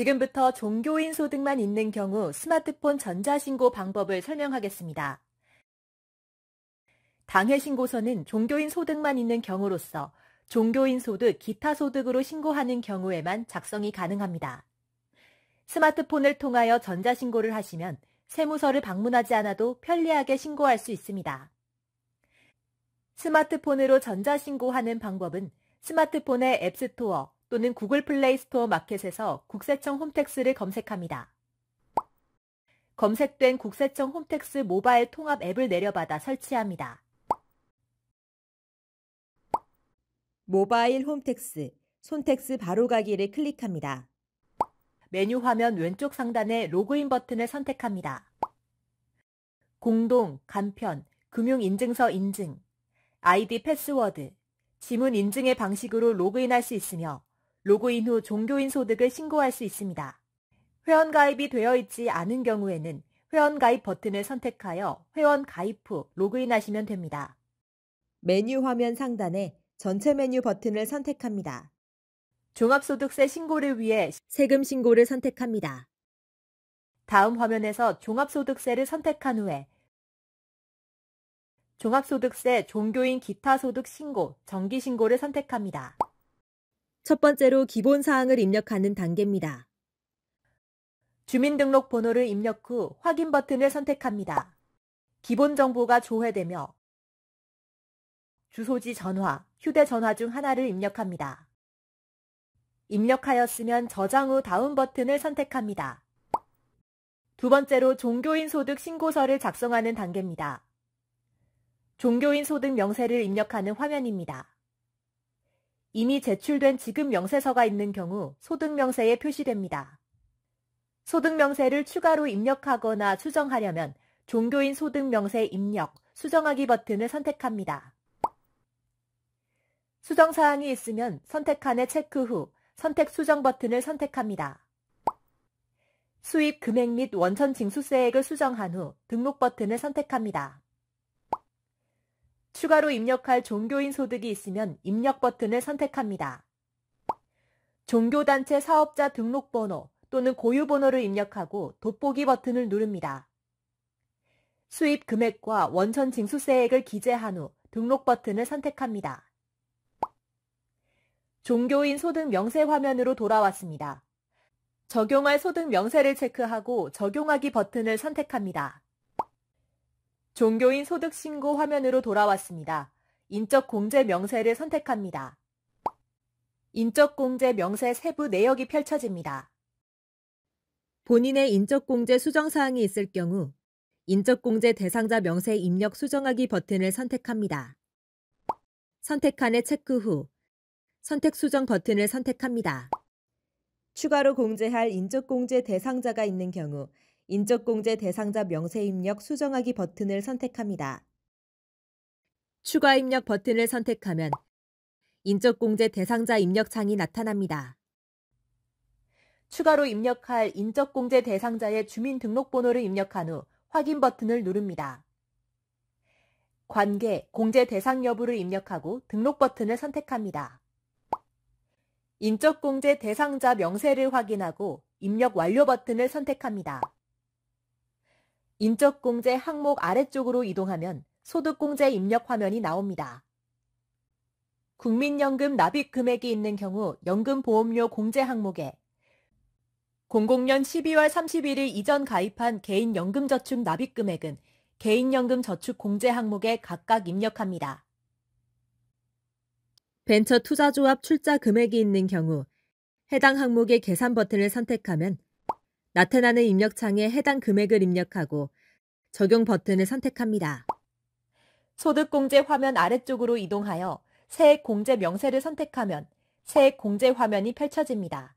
지금부터 종교인 소득만 있는 경우 스마트폰 전자신고 방법을 설명하겠습니다. 당해 신고서는 종교인 소득만 있는 경우로서 종교인 소득, 기타 소득으로 신고하는 경우에만 작성이 가능합니다. 스마트폰을 통하여 전자신고를 하시면 세무서를 방문하지 않아도 편리하게 신고할 수 있습니다. 스마트폰으로 전자신고하는 방법은 스마트폰의 앱스토어, 또는 구글 플레이 스토어 마켓에서 국세청 홈택스를 검색합니다. 검색된 국세청 홈택스 모바일 통합 앱을 내려받아 설치합니다. 모바일 홈택스, 손택스 바로가기를 클릭합니다. 메뉴 화면 왼쪽 상단에 로그인 버튼을 선택합니다. 공동, 간편, 금융인증서 인증, 아이디 패스워드, 지문 인증의 방식으로 로그인할 수 있으며 로그인 후 종교인 소득을 신고할 수 있습니다. 회원가입이 되어 있지 않은 경우에는 회원가입 버튼을 선택하여 회원 가입 후 로그인하시면 됩니다. 메뉴 화면 상단에 전체 메뉴 버튼을 선택합니다. 종합소득세 신고를 위해 세금 신고를 선택합니다. 다음 화면에서 종합소득세를 선택한 후에 종합소득세 종교인 기타 소득 신고, 정기 신고를 선택합니다. 첫 번째로 기본 사항을 입력하는 단계입니다. 주민등록번호를 입력 후 확인 버튼을 선택합니다. 기본 정보가 조회되며 주소지 전화, 휴대전화 중 하나를 입력합니다. 입력하였으면 저장 후 다운 버튼을 선택합니다. 두 번째로 종교인 소득 신고서를 작성하는 단계입니다. 종교인 소득 명세를 입력하는 화면입니다. 이미 제출된 지급 명세서가 있는 경우 소득 명세에 표시됩니다. 소득 명세를 추가로 입력하거나 수정하려면 종교인 소득 명세 입력, 수정하기 버튼을 선택합니다. 수정 사항이 있으면 선택칸에 체크 후 선택 수정 버튼을 선택합니다. 수입 금액 및 원천 징수세액을 수정한 후 등록 버튼을 선택합니다. 추가로 입력할 종교인 소득이 있으면 입력 버튼을 선택합니다. 종교단체 사업자 등록번호 또는 고유번호를 입력하고 돋보기 버튼을 누릅니다. 수입 금액과 원천 징수세액을 기재한 후 등록 버튼을 선택합니다. 종교인 소득 명세 화면으로 돌아왔습니다. 적용할 소득 명세를 체크하고 적용하기 버튼을 선택합니다. 종교인 소득 신고 화면으로 돌아왔습니다. 인적 공제 명세를 선택합니다. 인적 공제 명세 세부 내역이 펼쳐집니다. 본인의 인적 공제 수정 사항이 있을 경우 인적 공제 대상자 명세 입력 수정하기 버튼을 선택합니다. 선택칸에 체크 후 선택 수정 버튼을 선택합니다. 추가로 공제할 인적 공제 대상자가 있는 경우 인적공제 대상자 명세 입력 수정하기 버튼을 선택합니다. 추가 입력 버튼을 선택하면 인적공제 대상자 입력창이 나타납니다. 추가로 입력할 인적공제 대상자의 주민등록번호를 입력한 후 확인 버튼을 누릅니다. 관계, 공제 대상 여부를 입력하고 등록 버튼을 선택합니다. 인적공제 대상자 명세를 확인하고 입력 완료 버튼을 선택합니다. 인적공제 항목 아래쪽으로 이동하면 소득공제 입력 화면이 나옵니다. 국민연금 납입 금액이 있는 경우 연금보험료 공제 항목에 00년 12월 31일 이전 가입한 개인연금저축 납입 금액은 개인연금저축 공제 항목에 각각 입력합니다. 벤처 투자조합 출자 금액이 있는 경우 해당 항목의 계산 버튼을 선택하면 나타나는 입력창에 해당 금액을 입력하고 적용 버튼을 선택합니다. 소득공제 화면 아래쪽으로 이동하여 세액공제 명세를 선택하면 세액공제 화면이 펼쳐집니다.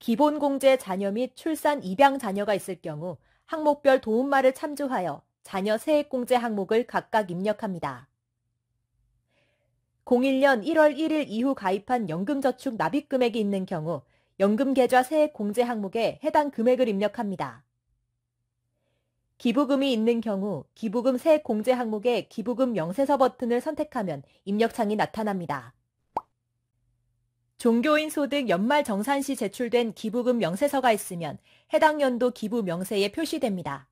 기본공제 자녀 및 출산 입양 자녀가 있을 경우 항목별 도움말을 참조하여 자녀 세액공제 항목을 각각 입력합니다. 01년 1월 1일 이후 가입한 연금저축 납입금액이 있는 경우 연금계좌 세액 공제 항목에 해당 금액을 입력합니다. 기부금이 있는 경우 기부금 세액 공제 항목에 기부금 명세서 버튼을 선택하면 입력창이 나타납니다. 종교인 소득 연말 정산 시 제출된 기부금 명세서가 있으면 해당 연도 기부 명세에 표시됩니다.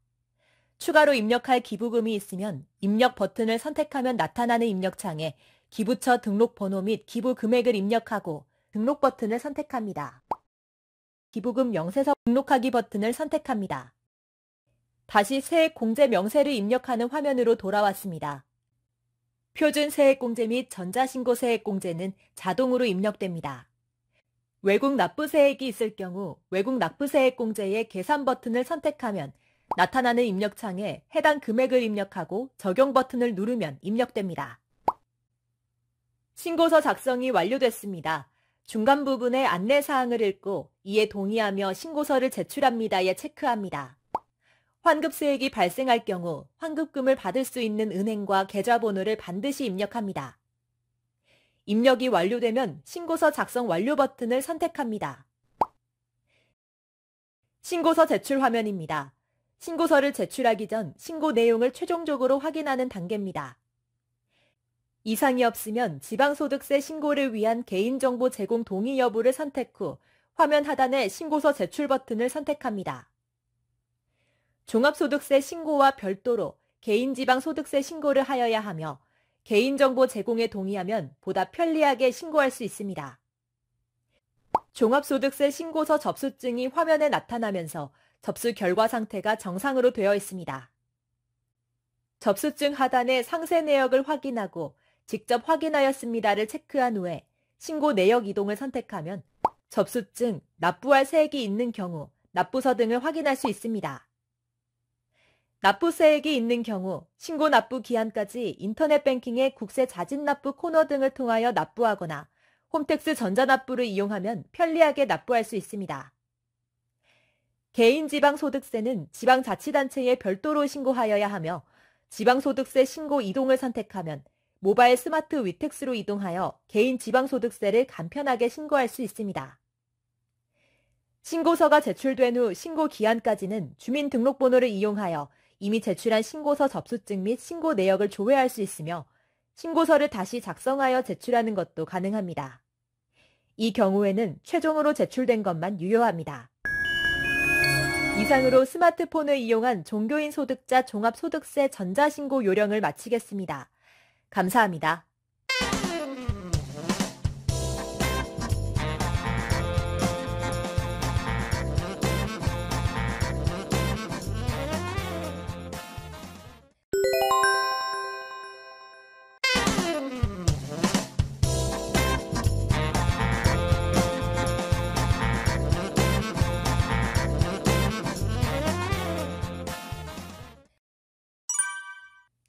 추가로 입력할 기부금이 있으면 입력 버튼을 선택하면 나타나는 입력창에 기부처 등록 번호 및 기부 금액을 입력하고 등록 버튼을 선택합니다. 기부금 명세서 등록하기 버튼을 선택합니다. 다시 세액공제 명세를 입력하는 화면으로 돌아왔습니다. 표준 세액공제 및 전자신고 세액공제는 자동으로 입력됩니다. 외국 납부세액이 있을 경우 외국 납부세액공제의 계산 버튼을 선택하면 나타나는 입력창에 해당 금액을 입력하고 적용 버튼을 누르면 입력됩니다. 신고서 작성이 완료됐습니다. 중간 부분의 안내사항을 읽고 이에 동의하며 신고서를 제출합니다에 체크합니다. 환급세액이 발생할 경우 환급금을 받을 수 있는 은행과 계좌번호를 반드시 입력합니다. 입력이 완료되면 신고서 작성 완료 버튼을 선택합니다. 신고서 제출 화면입니다. 신고서를 제출하기 전 신고 내용을 최종적으로 확인하는 단계입니다. 이상이 없으면 지방소득세 신고를 위한 개인정보 제공 동의 여부를 선택 후 화면 하단의 신고서 제출 버튼을 선택합니다. 종합소득세 신고와 별도로 개인지방소득세 신고를 하여야 하며 개인정보 제공에 동의하면 보다 편리하게 신고할 수 있습니다. 종합소득세 신고서 접수증이 화면에 나타나면서 접수 결과 상태가 정상으로 되어 있습니다. 접수증 하단의 상세 내역을 확인하고 직접 확인하였습니다를 체크한 후에 신고 내역 이동을 선택하면 접수증, 납부할 세액이 있는 경우 납부서 등을 확인할 수 있습니다. 납부세액이 있는 경우 신고 납부 기한까지 인터넷 뱅킹의 국세 자진 납부 코너 등을 통하여 납부하거나 홈택스 전자납부를 이용하면 편리하게 납부할 수 있습니다. 개인 지방소득세는 지방자치단체에 별도로 신고하여야 하며 지방소득세 신고 이동을 선택하면 모바일 스마트 위택스로 이동하여 개인 지방소득세를 간편하게 신고할 수 있습니다. 신고서가 제출된 후 신고 기한까지는 주민등록번호를 이용하여 이미 제출한 신고서 접수증 및 신고 내역을 조회할 수 있으며 신고서를 다시 작성하여 제출하는 것도 가능합니다. 이 경우에는 최종으로 제출된 것만 유효합니다. 이상으로 스마트폰을 이용한 종교인 소득자 종합소득세 전자신고 요령을 마치겠습니다. 감사합니다.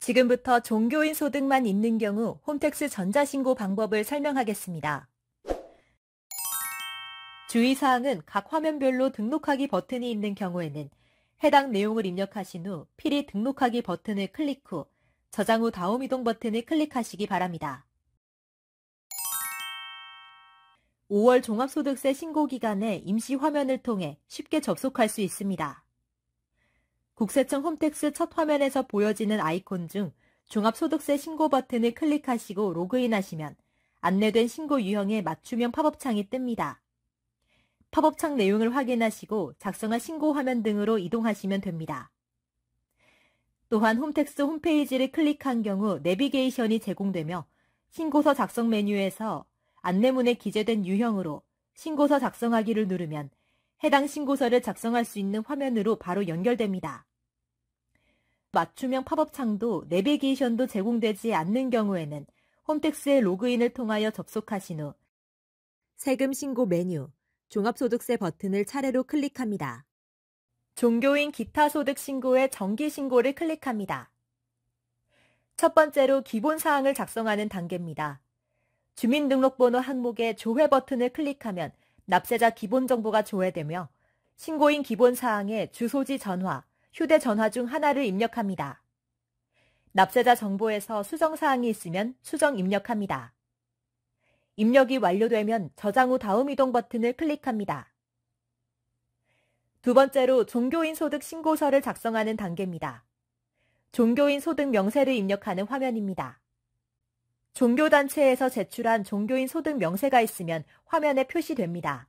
지금부터 종교인 소득만 있는 경우 홈택스 전자신고 방법을 설명하겠습니다. 주의사항은 각 화면별로 등록하기 버튼이 있는 경우에는 해당 내용을 입력하신 후 필히 등록하기 버튼을 클릭 후 저장 후 다음 이동 버튼을 클릭하시기 바랍니다. 5월 종합소득세 신고 기간에 임시 화면을 통해 쉽게 접속할 수 있습니다. 국세청 홈택스 첫 화면에서 보여지는 아이콘 중 종합소득세 신고 버튼을 클릭하시고 로그인하시면 안내된 신고 유형에 맞춤형 팝업창이 뜹니다. 팝업창 내용을 확인하시고 작성한 신고 화면 등으로 이동하시면 됩니다. 또한 홈택스 홈페이지를 클릭한 경우 내비게이션이 제공되며 신고서 작성 메뉴에서 안내문에 기재된 유형으로 신고서 작성하기를 누르면 해당 신고서를 작성할 수 있는 화면으로 바로 연결됩니다. 맞춤형 팝업창도 내비게이션도 제공되지 않는 경우에는 홈택스의 로그인을 통하여 접속하신 후 세금 신고 메뉴, 종합소득세 버튼을 차례로 클릭합니다. 종교인 기타 소득 신고의 정기 신고를 클릭합니다. 첫 번째로 기본 사항을 작성하는 단계입니다. 주민등록번호 항목의 조회 버튼을 클릭하면 납세자 기본 정보가 조회되며 신고인 기본 사항에 주소지 전화, 휴대 전화 중 하나를 입력합니다. 납세자 정보에서 수정 사항이 있으면 수정 입력합니다. 입력이 완료되면 저장 후 다음 이동 버튼을 클릭합니다. 두 번째로 종교인 소득 신고서를 작성하는 단계입니다. 종교인 소득 명세를 입력하는 화면입니다. 종교단체에서 제출한 종교인 소득 명세가 있으면 화면에 표시됩니다.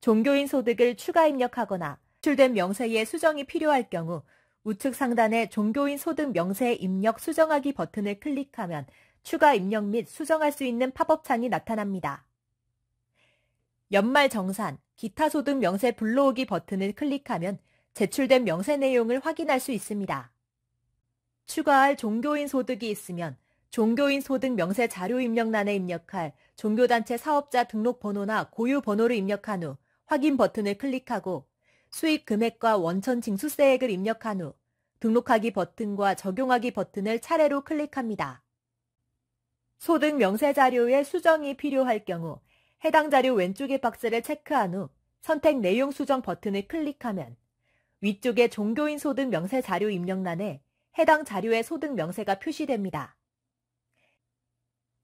종교인 소득을 추가 입력하거나 제출된 명세의 수정이 필요할 경우 우측 상단의 종교인 소득 명세 입력 수정하기 버튼을 클릭하면 추가 입력 및 수정할 수 있는 팝업창이 나타납니다. 연말 정산, 기타 소득 명세 불러오기 버튼을 클릭하면 제출된 명세 내용을 확인할 수 있습니다. 추가할 종교인 소득이 있으면 종교인소 등 명세 자료 입력란에 입력할 종교단체 사업자 등록 번호나 고유 번호를 입력한 후 확인 버튼을 클릭하고 수익 금액과 원천 징수세액을 입력한 후 등록하기 버튼과 적용하기 버튼을 차례로 클릭합니다. 소득 명세 자료의 수정이 필요할 경우 해당 자료 왼쪽의 박스를 체크한 후 선택 내용 수정 버튼을 클릭하면 위쪽의 종교인 소득 명세 자료 입력란에 해당 자료의 소득 명세가 표시됩니다.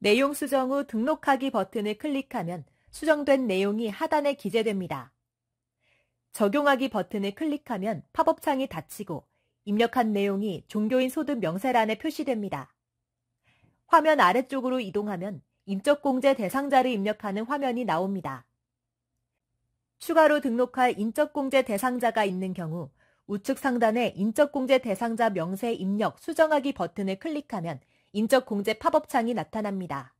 내용 수정 후 등록하기 버튼을 클릭하면 수정된 내용이 하단에 기재됩니다. 적용하기 버튼을 클릭하면 팝업창이 닫히고 입력한 내용이 종교인 소득 명세란에 표시됩니다. 화면 아래쪽으로 이동하면 인적공제 대상자를 입력하는 화면이 나옵니다. 추가로 등록할 인적공제 대상자가 있는 경우 우측 상단에 인적공제 대상자 명세 입력 수정하기 버튼을 클릭하면 인적공제 팝업창이 나타납니다.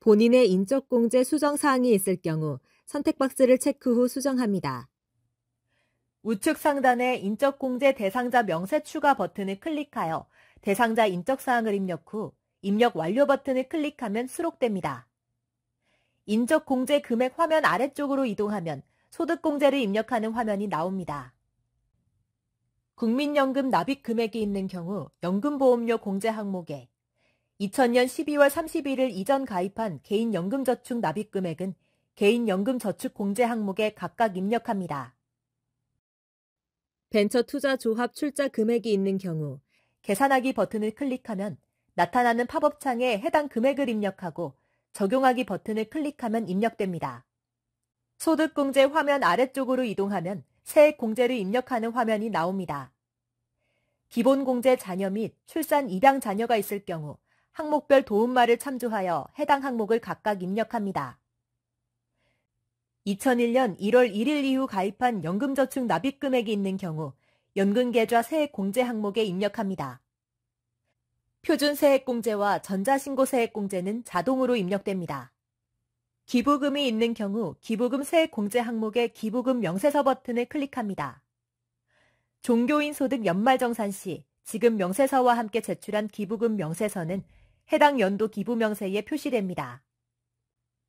본인의 인적공제 수정 사항이 있을 경우 선택 박스를 체크 후 수정합니다. 우측 상단에 인적공제 대상자 명세 추가 버튼을 클릭하여 대상자 인적 사항을 입력 후 입력 완료 버튼을 클릭하면 수록됩니다. 인적공제 금액 화면 아래쪽으로 이동하면 소득공제를 입력하는 화면이 나옵니다. 국민연금 납입 금액이 있는 경우 연금보험료 공제 항목에 2000년 12월 31일 이전 가입한 개인연금저축 납입금액은 개인연금저축공제 항목에 각각 입력합니다. 벤처투자조합 출자 금액이 있는 경우 계산하기 버튼을 클릭하면 나타나는 팝업창에 해당 금액을 입력하고 적용하기 버튼을 클릭하면 입력됩니다. 소득공제 화면 아래쪽으로 이동하면 세액공제를 입력하는 화면이 나옵니다. 기본공제 자녀 및 출산 입양 자녀가 있을 경우 항목별 도움말을 참조하여 해당 항목을 각각 입력합니다. 2001년 1월 1일 이후 가입한 연금저축 납입 금액이 있는 경우 연금계좌 세액 공제 항목에 입력합니다. 표준 세액 공제와 전자신고 세액 공제는 자동으로 입력됩니다. 기부금이 있는 경우 기부금 세액 공제 항목에 기부금 명세서 버튼을 클릭합니다. 종교인 소득 연말정산 시지금 명세서와 함께 제출한 기부금 명세서는 해당 연도 기부 명세에 표시됩니다.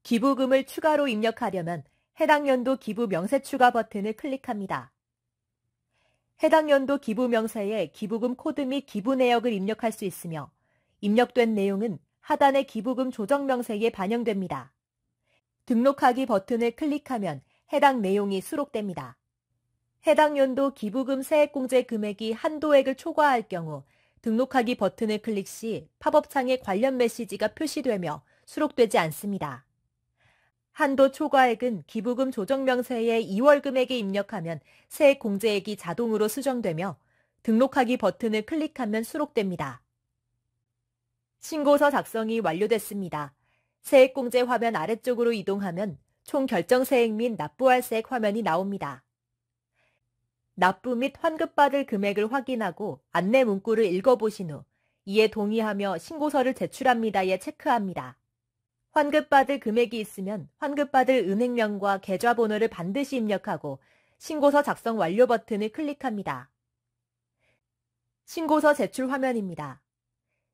기부금을 추가로 입력하려면 해당 연도 기부 명세 추가 버튼을 클릭합니다. 해당 연도 기부 명세에 기부금 코드 및 기부 내역을 입력할 수 있으며 입력된 내용은 하단의 기부금 조정 명세에 반영됩니다. 등록하기 버튼을 클릭하면 해당 내용이 수록됩니다. 해당 연도 기부금 세액공제 금액이 한도액을 초과할 경우 등록하기 버튼을 클릭 시 팝업창에 관련 메시지가 표시되며 수록되지 않습니다. 한도 초과액은 기부금 조정 명세에 2월 금액에 입력하면 세액 공제액이 자동으로 수정되며 등록하기 버튼을 클릭하면 수록됩니다. 신고서 작성이 완료됐습니다. 세액공제 화면 아래쪽으로 이동하면 총 결정세액 및 납부할 세액 화면이 나옵니다. 납부 및 환급받을 금액을 확인하고 안내 문구를 읽어보신 후 이에 동의하며 신고서를 제출합니다에 체크합니다. 환급받을 금액이 있으면 환급받을 은행명과 계좌번호를 반드시 입력하고 신고서 작성 완료 버튼을 클릭합니다. 신고서 제출 화면입니다.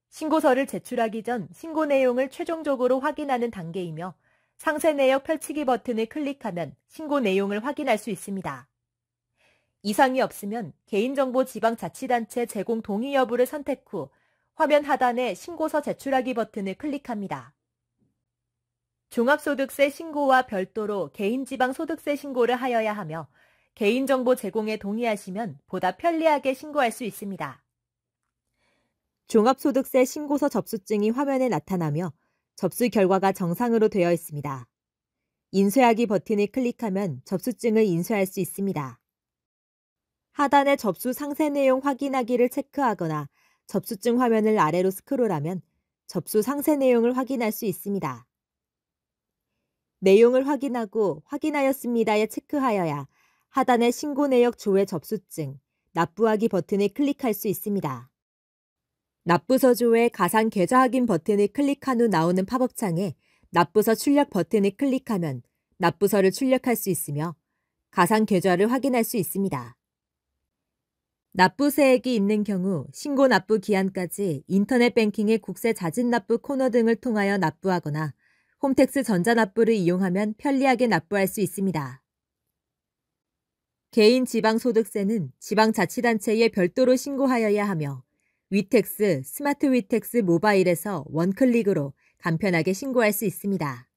신고서를 제출하기 전 신고 내용을 최종적으로 확인하는 단계이며 상세 내역 펼치기 버튼을 클릭하면 신고 내용을 확인할 수 있습니다. 이상이 없으면 개인정보 지방자치단체 제공 동의 여부를 선택 후 화면 하단에 신고서 제출하기 버튼을 클릭합니다. 종합소득세 신고와 별도로 개인지방소득세 신고를 하여야 하며 개인정보 제공에 동의하시면 보다 편리하게 신고할 수 있습니다. 종합소득세 신고서 접수증이 화면에 나타나며 접수 결과가 정상으로 되어 있습니다. 인쇄하기 버튼을 클릭하면 접수증을 인쇄할 수 있습니다. 하단의 접수 상세 내용 확인하기를 체크하거나 접수증 화면을 아래로 스크롤하면 접수 상세 내용을 확인할 수 있습니다. 내용을 확인하고 확인하였습니다에 체크하여야 하단의 신고 내역 조회 접수증, 납부하기 버튼을 클릭할 수 있습니다. 납부서 조회 가상 계좌 확인 버튼을 클릭한 후 나오는 팝업창에 납부서 출력 버튼을 클릭하면 납부서를 출력할 수 있으며 가상 계좌를 확인할 수 있습니다. 납부세액이 있는 경우 신고 납부 기한까지 인터넷 뱅킹의 국세 자진 납부 코너 등을 통하여 납부하거나 홈택스 전자납부를 이용하면 편리하게 납부할 수 있습니다. 개인 지방소득세는 지방자치단체에 별도로 신고하여야 하며 위택스, 스마트 위택스 모바일에서 원클릭으로 간편하게 신고할 수 있습니다.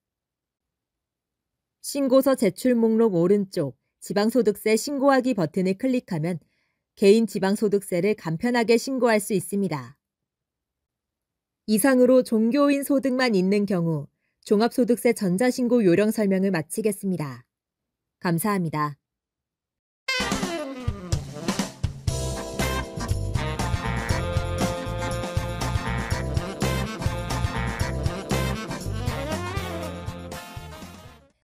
신고서 제출 목록 오른쪽 지방소득세 신고하기 버튼을 클릭하면 개인 지방소득세를 간편하게 신고할 수 있습니다. 이상으로 종교인 소득만 있는 경우 종합소득세 전자신고 요령 설명을 마치겠습니다. 감사합니다.